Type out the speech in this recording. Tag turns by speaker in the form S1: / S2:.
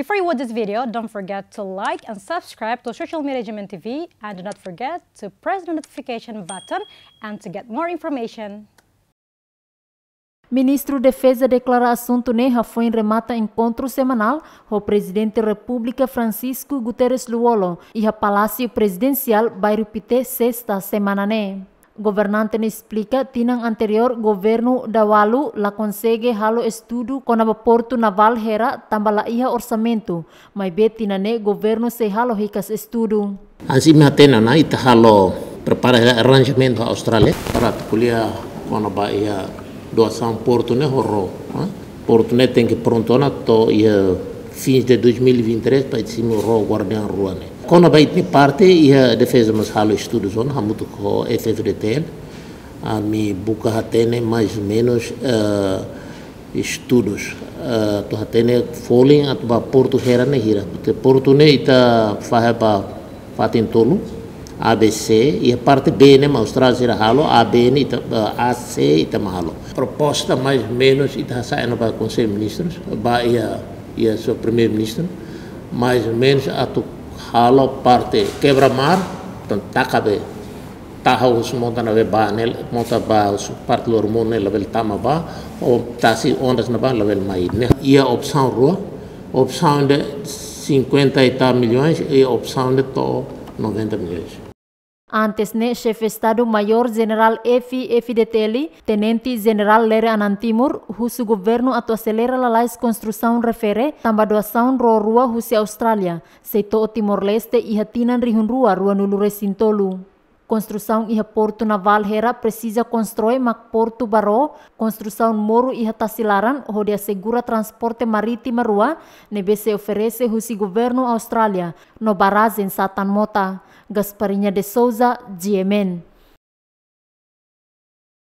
S1: Before you watch this video, don't forget to like and subscribe to Social Media Jamin TV and do not forget to press the notification button and to get more information. Ministro da Defesa declara assunto Neha foi em remata encontro semanal com o presidente da República Francisco Guterres Luolo e a Palácio Presidencial Bairro Pité sexta semana né. gobernante ne explica tinang anterior governo dawalu la consegue halo estudo con porto naval hera tamba la ia orsamento. mai be tinane governo se halo hicas estudo.
S2: Ansi me atena na ita halo prepara arrangement a Austrália para kulia kona ba ia doação porto ne horro. Porto ne tem que pronto na to ia fins de 2023 para cima o guardião ruane. Kona bij ni parte ia defesa mas halo estudos on hamuto ko FFDTN a mi buka hatene mais ou menos uh, estudos uh, eh, to hatene folin at ba porto hera ne hira te porto ne ita fahe ba fatin tolu ABC e a parte B ne mas traz ira halo AB ne ita uh, eh, AC ita mahalo proposta mais ou menos ita sa eno ba conselho ministros ba ia ia seu primeiro ministro mais ou menos a to halo parte quebra mar tan takabe taha us monta na ba ne monta ba us part lor mon level tama ba o tasi ondas na ba level mai ne ia opção ro opção de 50 e tal milhões e opção de to 90 milhões
S1: Antes ne chef Estado Mayor General Efi Teli, Tenente General Lere Anantimur, husu governo atau acelera lais construção refere tambah doação ro rua husi Australia, seito Timor Leste ihatinan rihun rua rua nulu resintolu. Construção e porto naval hera precisa construir mak porto baro, construção moro e tassilaran rodia segura transporte marítimo rua, nebe se oferece o governo Austrália, no barazen satan mota. Gasparinha de Souza, GMN.